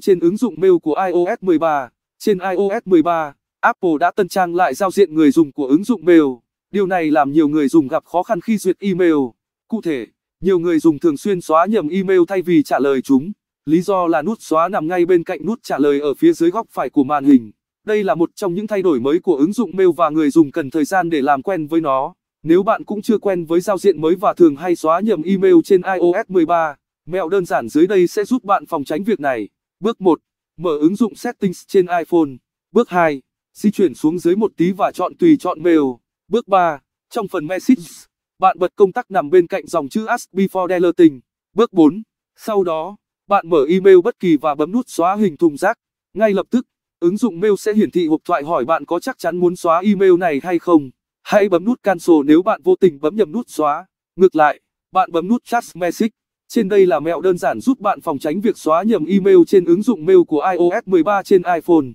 trên ứng dụng mail của iOS 13. Trên iOS 13, Apple đã tân trang lại giao diện người dùng của ứng dụng mail. Điều này làm nhiều người dùng gặp khó khăn khi duyệt email. Cụ thể, nhiều người dùng thường xuyên xóa nhầm email thay vì trả lời chúng. Lý do là nút xóa nằm ngay bên cạnh nút trả lời ở phía dưới góc phải của màn hình. Đây là một trong những thay đổi mới của ứng dụng mail và người dùng cần thời gian để làm quen với nó. Nếu bạn cũng chưa quen với giao diện mới và thường hay xóa nhầm email trên iOS 13, mẹo đơn giản dưới đây sẽ giúp bạn phòng tránh việc này. Bước 1. Mở ứng dụng Settings trên iPhone. Bước 2. Di chuyển xuống dưới một tí và chọn tùy chọn mail. Bước 3. Trong phần Messages, bạn bật công tắc nằm bên cạnh dòng chữ Ask Before Deleting. Bước 4. Sau đó, bạn mở email bất kỳ và bấm nút xóa hình thùng rác. Ngay lập tức, ứng dụng mail sẽ hiển thị hộp thoại hỏi bạn có chắc chắn muốn xóa email này hay không. Hãy bấm nút cancel nếu bạn vô tình bấm nhầm nút xóa. Ngược lại, bạn bấm nút chat message trên đây là mẹo đơn giản giúp bạn phòng tránh việc xóa nhầm email trên ứng dụng mail của iOS 13 trên iPhone.